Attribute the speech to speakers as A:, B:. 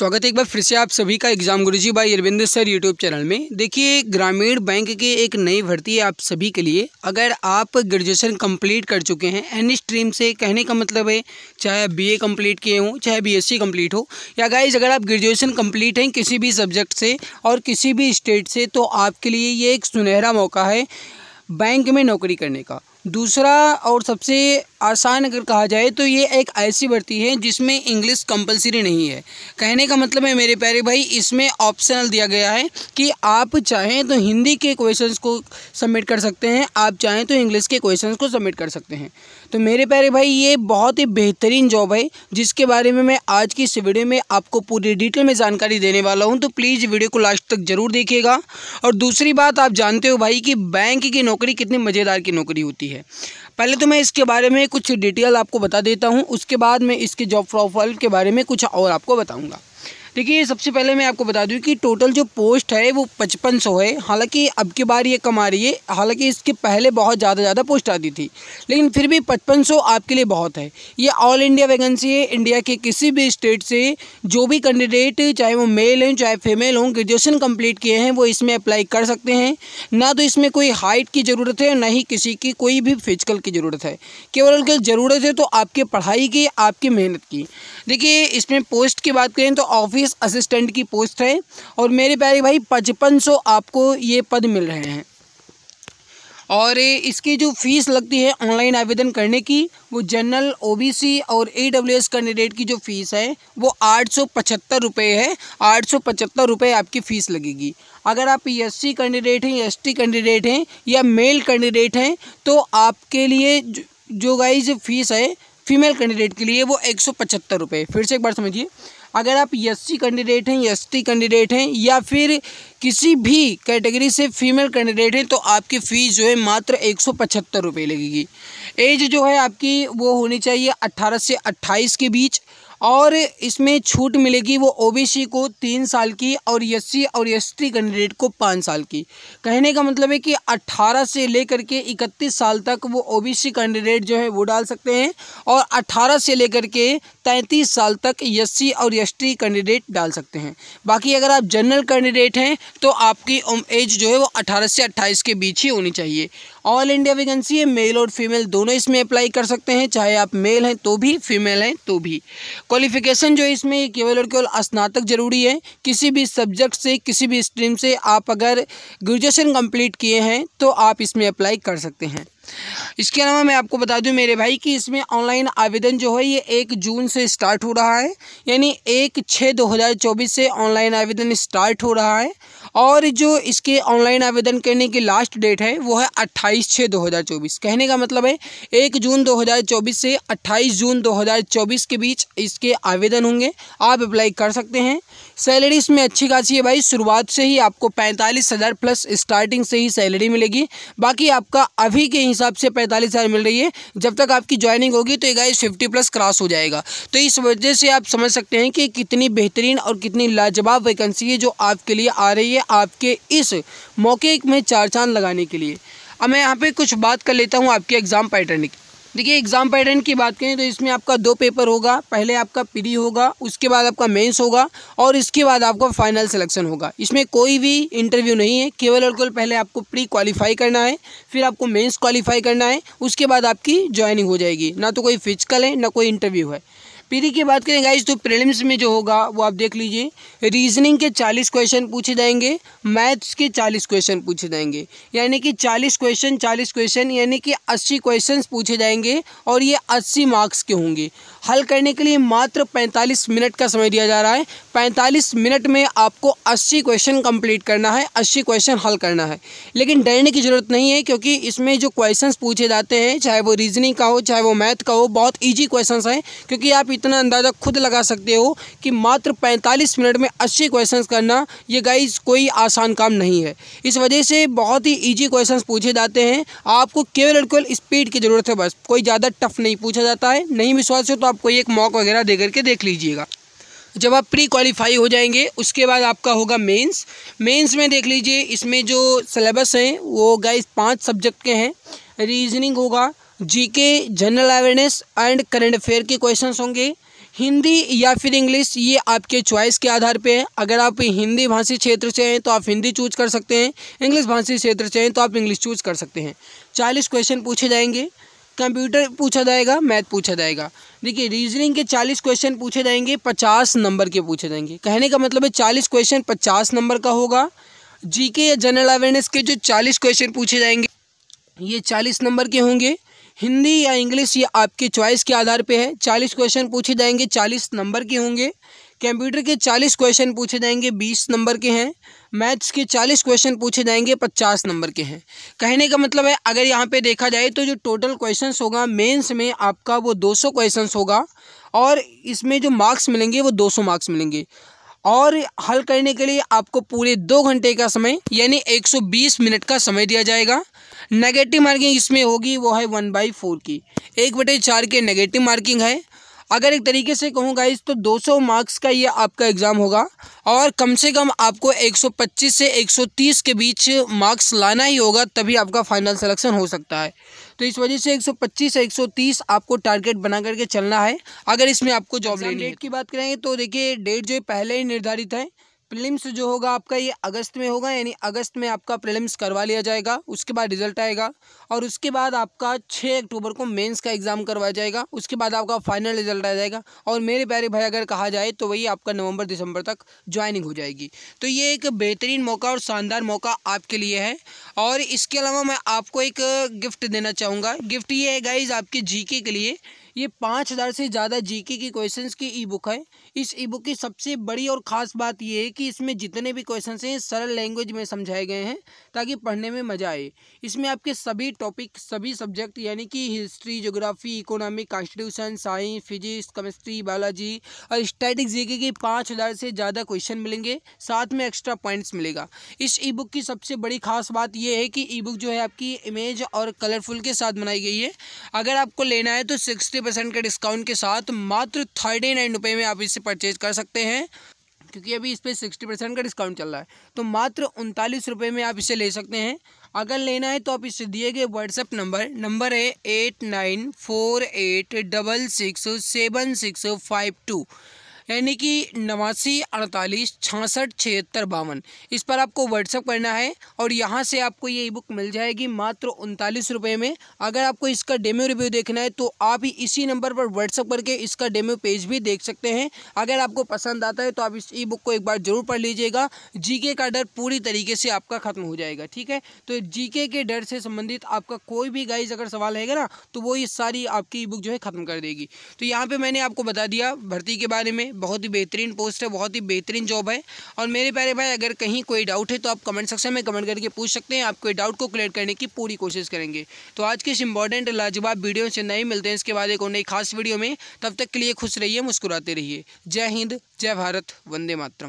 A: स्वागत है एक बार फिर से आप सभी का एग्जाम गुरुजी बाई अरविंद सर यूट्यूब चैनल में देखिए ग्रामीण बैंक के एक नई भर्ती है आप सभी के लिए अगर आप ग्रेजुएशन कंप्लीट कर चुके हैं एनी स्ट्रीम से कहने का मतलब है चाहे आप बीए कंप्लीट किए हों चाहे बीएससी कंप्लीट हो या गाइज अगर आप ग्रेजुएशन कम्प्लीट हैं किसी भी सब्जेक्ट से और किसी भी स्टेट से तो आपके लिए ये एक सुनहरा मौका है बैंक में नौकरी करने का दूसरा और सबसे आसान अगर कहा जाए तो ये एक ऐसी भर्ती है जिसमें इंग्लिश कंपलसरी नहीं है कहने का मतलब है मेरे प्यारे भाई इसमें ऑप्शनल दिया गया है कि आप चाहें तो हिंदी के क्वेश्चंस को सबमिट कर सकते हैं आप चाहें तो इंग्लिश के क्वेश्चंस को सबमिट कर सकते हैं तो मेरे प्यारे भाई ये बहुत ही बेहतरीन जॉब है जिसके बारे में मैं आज की इस वीडियो में आपको पूरी डिटेल में जानकारी देने वाला हूँ तो प्लीज़ वीडियो को लास्ट तक ज़रूर देखिएगा और दूसरी बात आप जानते हो भाई कि बैंक की नौकरी कितनी मज़ेदार की नौकरी होती है पहले तो मैं इसके बारे में कुछ डिटेल आपको बता देता हूँ उसके बाद मैं इसके जॉब प्रोफाइल के बारे में कुछ और आपको बताऊँगा देखिए सबसे पहले मैं आपको बता दूं कि टोटल जो पोस्ट है वो पचपन सौ है हालांकि अब की बार ये कम आ रही है हालांकि इसके पहले बहुत ज़्यादा ज़्यादा पोस्ट आती थी लेकिन फिर भी पचपन सौ आपके लिए बहुत है ये ऑल इंडिया वैकेंसी है इंडिया के किसी भी स्टेट से जो भी कैंडिडेट चाहे वो मेल हों चाहे फीमेल हों ग्रेजुएसन कम्प्लीट किए हैं वो इसमें अप्लाई कर सकते हैं ना तो इसमें कोई हाइट की ज़रूरत है ना ही किसी की कोई भी फिजिकल की ज़रूरत है केवल उनकी ज़रूरत है तो आपकी पढ़ाई की आपकी मेहनत की देखिए इसमें पोस्ट की बात करें तो ऑफिस असिस्टेंट की पोस्ट है और मेरे प्यारे भाई पचपन सौ आपको ये पद मिल रहे हैं और इसकी जो फीस लगती है ऑनलाइन आवेदन करने की वो जनरल ओबीसी और ए डब्ल्यू एस कैंडिडेट की जो फीस है वो आठ सौ पचहत्तर रुपये है आठ सौ पचहत्तर रुपये आपकी फ़ीस लगेगी अगर आप एस सी कैंडिडेट हैं एस टी कैंडिडेट हैं या मेल कैंडिडेट हैं तो आपके लिए जो गाइज फीस है फीमेल कैंडिडेट के लिए वो एक सौ पचहत्तर रुपये फिर से एक बार समझिए अगर आप एस कैंडिडेट हैं एस कैंडिडेट हैं या फिर किसी भी कैटेगरी से फीमेल कैंडिडेट हैं तो आपकी फ़ीस जो है मात्र एक सौ पचहत्तर रुपये लगेगी एज जो है आपकी वो होनी चाहिए अट्ठारह से अट्ठाईस के बीच और इसमें छूट मिलेगी वो ओबीसी को तीन साल की और एस और एस कैंडिडेट को पाँच साल की कहने का मतलब है कि अट्ठारह से लेकर के इकतीस साल तक वो ओबीसी कैंडिडेट जो है वो डाल सकते हैं और अट्ठारह से लेकर के पैंतीस साल तक एस और एस कैंडिडेट डाल सकते हैं बाकी अगर आप जनरल कैंडिडेट हैं तो आपकी एज जो है वो अठारह से अट्ठाईस के बीच ही होनी चाहिए ऑल इंडिया वैकेंसी है मेल और फीमेल दोनों इसमें अप्लाई कर सकते हैं चाहे आप मेल हैं तो भी फीमेल हैं तो भी क्वालिफिकेशन जो है इसमें केवल और केवल स्नातक जरूरी है किसी भी सब्जेक्ट से किसी भी स्ट्रीम से आप अगर ग्रेजुएशन कंप्लीट किए हैं तो आप इसमें अप्लाई कर सकते हैं इसके अलावा मैं आपको बता दूं मेरे भाई कि इसमें ऑनलाइन आवेदन जो है ये एक जून से स्टार्ट हो रहा है यानी एक छः दो हज़ार चौबीस से ऑनलाइन आवेदन स्टार्ट हो रहा है और जो इसके ऑनलाइन आवेदन करने की लास्ट डेट है वो है अट्ठाईस छः दो हज़ार चौबीस कहने का मतलब है एक जून दो हज़ार चौबीस से अट्ठाईस जून दो हज़ार चौबीस के बीच इसके आवेदन होंगे आप अप्लाई कर सकते हैं सैलरी इसमें अच्छी खासी है भाई शुरुआत से ही आपको पैंतालीस हज़ार प्लस स्टार्टिंग से ही सैलरी मिलेगी बाकी आपका अभी के हिसाब से पैंतालीस हज़ार मिल रही है जब तक आपकी ज्वाइनिंग होगी तो गाइस फिफ्टी प्लस क्रॉस हो जाएगा तो इस वजह से आप समझ सकते हैं कि कितनी बेहतरीन और कितनी लाजवाब वैकेंसी है जो आपके लिए आ रही है आपके इस मौके में चार चांद लगाने के लिए अब मैं यहाँ पे कुछ बात कर लेता हूँ आपके एग्ज़ाम पैटर्न की देखिए एग्ज़ाम पैटर्न की बात करें तो इसमें आपका दो पेपर होगा पहले आपका प्री होगा उसके बाद आपका मेंस होगा और इसके बाद आपका फाइनल सिलेक्शन होगा इसमें कोई भी इंटरव्यू नहीं है केवल और केवल पहले आपको प्री क्वालिफाई करना है फिर आपको मेंस क्वालिफाई करना है उसके बाद आपकी ज्वाइनिंग हो जाएगी ना तो कोई फिजिकल है ना कोई इंटरव्यू है पीरी की बात करें गाइज तो प्रीलिम्स में जो होगा वो आप देख लीजिए रीजनिंग के चालीस क्वेश्चन पूछे जाएंगे मैथ्स के चालीस क्वेश्चन पूछे जाएंगे यानी कि चालीस क्वेश्चन चालीस क्वेश्चन यानी कि अस्सी क्वेश्चन पूछे जाएंगे और ये अस्सी मार्क्स के होंगे हल करने के लिए मात्र 45 मिनट का समय दिया जा रहा है 45 मिनट में आपको 80 क्वेश्चन कंप्लीट करना है 80 क्वेश्चन हल करना है लेकिन डरने की ज़रूरत नहीं है क्योंकि इसमें जो क्वेश्चंस पूछे जाते हैं चाहे वो रीजनिंग का हो चाहे वो मैथ का हो बहुत ईजी क्वेश्चन हैं क्योंकि आप इतना अंदाज़ा खुद लगा सकते हो कि मात्र पैंतालीस मिनट में अस्सी क्वेश्चन करना ये गाइज कोई आसान काम नहीं है इस वजह से बहुत ही ईजी क्वेश्चन पूछे जाते हैं आपको केवल और केवल स्पीड की ज़रूरत है बस कोई ज़्यादा टफ नहीं पूछा जाता है नहीं विश्वास हो तो आपको एक मॉक वगैरह दे करके देख लीजिएगा जब आप प्री क्वालिफाई हो जाएंगे उसके बाद आपका होगा मेंस मेंस में देख लीजिए इसमें जो सिलेबस हैं वो गाइस पांच सब्जेक्ट के हैं रीजनिंग होगा GK general awareness and current affair के क्वेश्चंस होंगे हिंदी या फिर इंग्लिश ये आपके चॉइस के आधार पे है अगर आप हिंदी भाषी क्षेत्र से हैं तो आप हिंदी चूज कर सकते हैं इंग्लिश भाषी क्षेत्र से हैं तो आप इंग्लिश चूज कर सकते हैं चालीस क्वेश्चन पूछे जाएंगे कंप्यूटर पूछा जाएगा मैथ पूछा जाएगा देखिए रीजनिंग के चालीस क्वेश्चन पूछे जाएंगे पचास नंबर के पूछे जाएंगे कहने का मतलब है चालीस क्वेश्चन पचास नंबर का होगा जीके या जनरल अवेयरनेस के जो चालीस क्वेश्चन पूछे जाएंगे ये चालीस नंबर के होंगे हिंदी या इंग्लिश ये आपके चॉइस के आधार पे है चालीस क्वेश्चन पूछे जाएंगे चालीस नंबर के होंगे कंप्यूटर के चालीस क्वेश्चन पूछे जाएंगे बीस नंबर के हैं मैथ्स के चालीस क्वेश्चन पूछे जाएंगे पचास नंबर के हैं कहने का मतलब है अगर यहाँ पे देखा जाए तो जो टोटल क्वेश्चंस होगा मेंस में आपका वो दो सौ क्वेश्चंस होगा और इसमें जो मार्क्स मिलेंगे वो दो सौ मार्क्स मिलेंगे और हल करने के लिए आपको पूरे दो घंटे का समय यानी 120 मिनट का समय दिया जाएगा नेगेटिव मार्किंग इसमें होगी वो है वन बाई फोर की एक बटे चार के नेगेटिव मार्किंग है अगर एक तरीके से कहूँ गाइज तो 200 मार्क्स का ये आपका एग्ज़ाम होगा और कम से कम आपको 125 से 130 के बीच मार्क्स लाना ही होगा तभी आपका फाइनल सिलेक्शन हो सकता है तो इस वजह से 125 से 130 आपको टारगेट बना करके चलना है अगर इसमें आपको जॉब लेनी डेट तो। की बात करेंगे तो देखिए डेट जो पहले ही निर्धारित है प्रिलिम्स जो होगा आपका ये अगस्त में होगा यानी अगस्त में आपका प्रिलिम्स करवा लिया जाएगा उसके बाद रिजल्ट आएगा और उसके बाद आपका छः अक्टूबर को मेंस का एग्ज़ाम करवाया जाएगा उसके बाद आपका फाइनल रिजल्ट आ जाएगा और मेरे प्यारे भाई अगर कहा जाए तो वही आपका नवंबर दिसंबर तक ज्वाइनिंग हो जाएगी तो ये एक बेहतरीन मौका और शानदार मौका आपके लिए है और इसके अलावा मैं आपको एक गिफ्ट देना चाहूँगा गिफ्ट ये है गाइज आपके जी के लिए ये पाँच हज़ार से ज़्यादा जीके की क्वेश्चंस की ई बुक है इस ई बुक की सबसे बड़ी और ख़ास बात यह है कि इसमें जितने भी क्वेश्चन हैं सरल लैंग्वेज में समझाए गए हैं ताकि पढ़ने में मज़ा आए इसमें आपके सभी टॉपिक सभी सब्जेक्ट यानी कि history geography economic constitution science physics chemistry biology और स्टैटिक जीके के पाँच हज़ार से ज़्यादा क्वेश्चन मिलेंगे साथ में एक्स्ट्रा पॉइंट्स मिलेगा इस ई बुक की सबसे बड़ी खास बात यह है कि ई बुक जो है आपकी इमेज और कलरफुल के साथ बनाई गई है अगर आपको लेना है तो सिक्सटी परसेंट के डिस्काउंट के साथ मात्र थर्टी नाइन रुपये में आप इसे परचेज कर सकते हैं क्योंकि अभी इस पर सिक्सटी परसेंट का डिस्काउंट चल रहा है तो मात्र उनतालीस रुपये में आप इसे ले सकते हैं अगर लेना है तो आप इसे दिए गए व्हाट्सएप नंबर नंबर है eight nine four eight double six seven six five two यानी कि नवासी अड़तालीस छासठ छिहत्तर बावन इस पर आपको व्हाट्सअप करना है और यहाँ से आपको ये ई बुक मिल जाएगी मात्र उनतालीस रुपये में अगर आपको इसका डेमो रिव्यू देखना है तो आप ही इसी नंबर पर व्हाट्सअप करके इसका डेमो पेज भी देख सकते हैं अगर आपको पसंद आता है तो आप इस ई बुक को एक बार ज़रूर पढ़ लीजिएगा जीके का डर पूरी तरीके से आपका ख़त्म हो जाएगा ठीक है तो जीके के डर से संबंधित आपका कोई भी गाइज अगर सवाल रहेगा ना तो वो ये सारी आपकी ई बुक जो है ख़त्म कर देगी तो यहाँ पर मैंने आपको बता दिया भर्ती के बारे में बहुत ही बेहतरीन पोस्ट है बहुत ही बेहतरीन जॉब है और मेरे प्यारे भाई अगर कहीं कोई डाउट है तो आप कमेंट सेक्शन में कमेंट करके पूछ सकते हैं आपके डाउट को क्लियर करने की पूरी कोशिश करेंगे तो आज के इस इंपॉर्टेंट लाजवाब वीडियो से नहीं मिलते हैं इसके बाद एक और नई खास वीडियो में तब तक के लिए खुश रहिए मुस्कुराते रहिए जय हिंद जय भारत वंदे मातरम